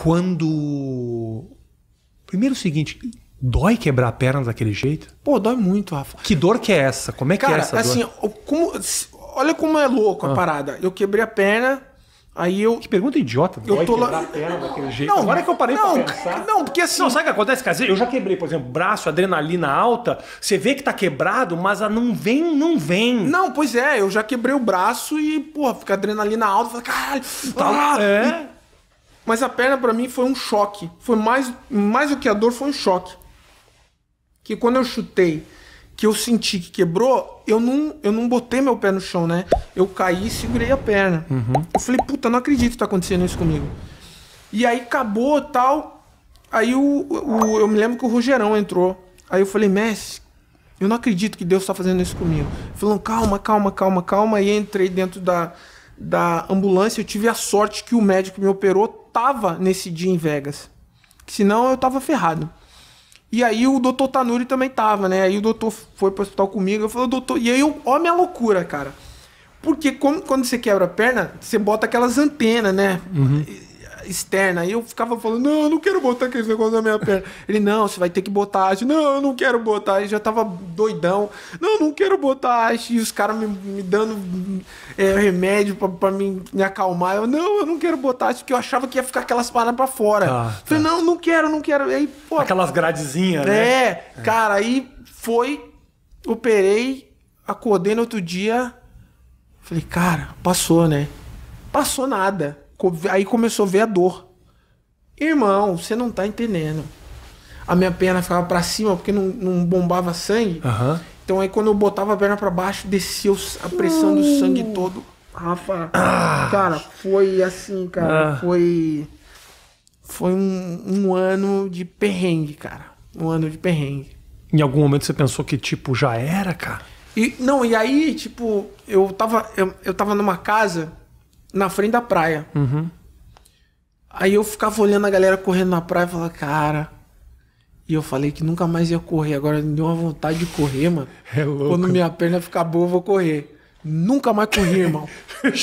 quando. Primeiro o seguinte, Dói quebrar a perna daquele jeito? Pô, dói muito, Rafa. Que dor que é essa? Como é Cara, que é essa assim, dor? Como, olha como é louco ah. a parada. Eu quebrei a perna, aí eu... Que pergunta idiota. Dói eu tô quebrar lá... a perna daquele jeito? Não, Agora que eu parei não, pra pensar... Não, porque assim... Não, sabe o que acontece? Quer dizer, eu já quebrei, por exemplo, braço, adrenalina alta. Você vê que tá quebrado, mas não vem, não vem. Não, pois é. Eu já quebrei o braço e, porra, fica adrenalina alta. Fala, caralho, tá, lá. Ah, é. Mas a perna para mim foi um choque. Foi mais, mais do que a dor, foi um choque. Que quando eu chutei, que eu senti que quebrou, eu não, eu não botei meu pé no chão, né? Eu caí e segurei a perna. Uhum. Eu falei, puta, não acredito que tá acontecendo isso comigo. E aí acabou tal. Aí o, o, eu me lembro que o Rogerão entrou. Aí eu falei, Messi, eu não acredito que Deus está fazendo isso comigo. falou calma, calma, calma, calma. E entrei dentro da, da ambulância. Eu tive a sorte que o médico me operou tava nesse dia em Vegas. senão eu tava ferrado. E aí o doutor Tanuri também tava, né? Aí o doutor foi pro hospital comigo, eu falei, doutor. E aí, eu, ó, minha loucura, cara. Porque como, quando você quebra a perna, você bota aquelas antenas, né? Uhum externa. E eu ficava falando, não, eu não quero botar aquele negócio na minha perna. Ele, não, você vai ter que botar haste. Não, eu não quero botar haste. Já tava doidão. Não, eu não quero botar haste. E os caras me, me, dando é, remédio pra, pra me, me, acalmar. Eu, não, eu não quero botar haste, porque eu achava que ia ficar aquelas paradas pra fora. tá. Falei, tá. não, não quero, não quero. aí, pô, aquelas gradezinhas, né? é, né? É, cara, aí foi, operei, acordei no outro dia. Falei, cara, passou, né? Passou nada. Aí começou a ver a dor. Irmão, você não tá entendendo. A minha perna ficava para cima porque não, não bombava sangue. Uhum. Então aí quando eu botava a perna para baixo, descia a pressão do sangue todo. Rafa, ah. cara, foi assim, cara. Ah. Foi. Foi um, um ano de perrengue, cara. Um ano de perrengue. Em algum momento você pensou que, tipo, já era, cara? E, não, e aí, tipo, eu tava, eu, eu tava numa casa na frente da praia. Uhum. Aí eu ficava olhando a galera correndo na praia e falava, cara. E eu falei que nunca mais ia correr. Agora me deu uma vontade de correr, mano. É louco. Quando minha perna ficar boa, eu vou correr. Nunca mais corri, irmão.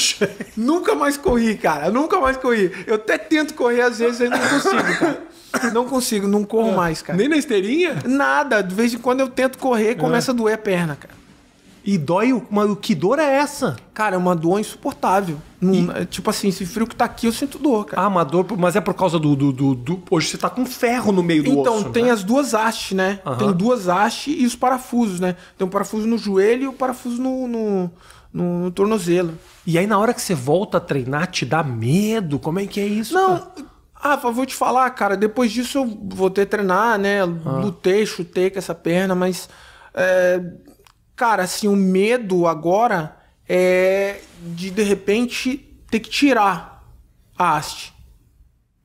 nunca mais corri, cara. Nunca mais corri. Eu até tento correr às vezes, eu não consigo, cara. Não consigo, não corro ah, mais, cara. Nem na esteirinha? Nada. De vez em quando eu tento correr, começa ah. a doer a perna, cara. E dói, o que dor é essa? Cara, é uma dor insuportável. e... É, tipo assim, esse frio que tá aqui, eu sinto dor, cara. Ah, uma dor, mas é por causa do. do, do, do... hoje você tá com ferro no meio do então, osso. Então, tem né? as duas hastes, né? Tem duas hastes e os parafusos, né? Tem um parafuso no joelho e o um parafuso no, no, no, no, tornozelo. E aí, na hora que você volta a treinar, te dá medo? Como é que é isso? Não. Cara? Ah, vou te falar, cara, depois disso eu ter a treinar, né? Ah. Lutei, chutei com essa perna, mas. É Cara, assim, o medo agora é de de repente ter que tirar a haste.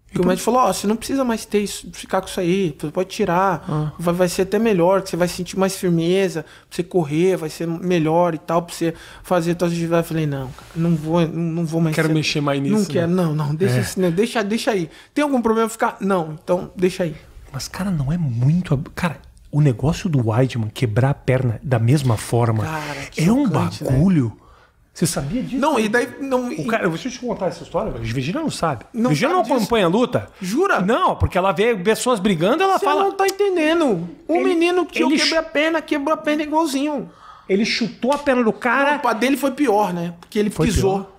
Porque o então- médico falou, ó, oh, você não precisa mais ter isso, ficar com isso aí, você pode tirar, ah. vai, vai ser até melhor, que você vai sentir mais firmeza, pra você correr, vai ser melhor e tal, pra você fazer todas as atividades. Eu falei, não, cara, não vou, não, vou mais. Quero ser... mexer mais nisso. Não né? quero, não, não, deixa, é. assim, deixa, deixa aí. Tem algum problema ficar? Não, então deixa aí. Mas, cara, não é muito. Cara, o negócio do Weidman quebrar a perna da mesma forma cara, é um né? bagulho. Né? Você sabia disso? Não, e daí. Não, o cara, deixa eu te contar essa história, velho. Virginia não sabe. Não Virginia não acompanha disso. a luta. Jura? Não, porque ela vê pessoas brigando ela Você fala. não tá entendendo. O ele, menino que ele quebrou a perna, quebrou a perna igualzinho. Ele chutou a perna do cara. Não, a dele foi pior, né? Porque ele foi pisou. Pior.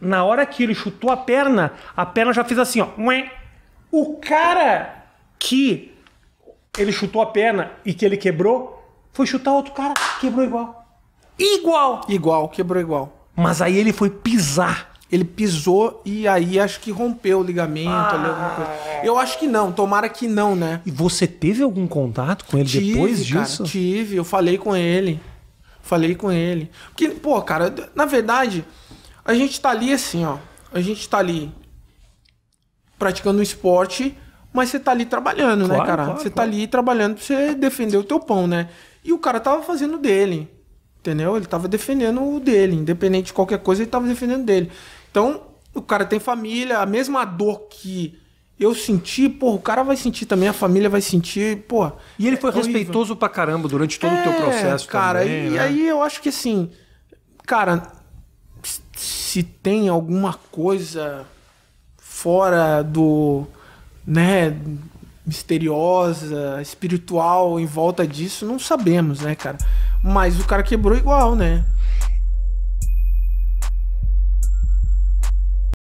Na hora que ele chutou a perna, a perna já fez assim, ó. O cara que ele chutou a perna e que ele quebrou, foi chutar outro cara, quebrou igual. Igual! Igual, quebrou igual. Mas aí ele foi pisar. Ele pisou e aí acho que rompeu o ligamento ah. ali, coisa. Eu acho que não, tomara que não, né? E você teve algum contato com ele tive, depois disso? Cara, tive, eu falei com ele. Falei com ele. Porque, pô, cara, na verdade, a gente tá ali assim, ó. A gente tá ali praticando um esporte mas você tá ali trabalhando, né, claro, né, cara? Claro, você tá claro. tá ali trabalhando pra você defender o teu pão, né? E o cara tava fazendo dele, entendeu? Ele tava defendendo o dele, independente de qualquer coisa, ele tava defendendo dele. Então, o cara tem família, a mesma dor que eu senti, pô, o cara vai sentir também, a família vai sentir, pô. E ele foi é respeitoso pra caramba durante todo é, o teu é, processo, cara. Também, e né? aí eu acho que assim, cara, se tem alguma coisa fora do né, misteriosa, espiritual em volta disso, não sabemos, né, cara? Mas o cara quebrou igual, né?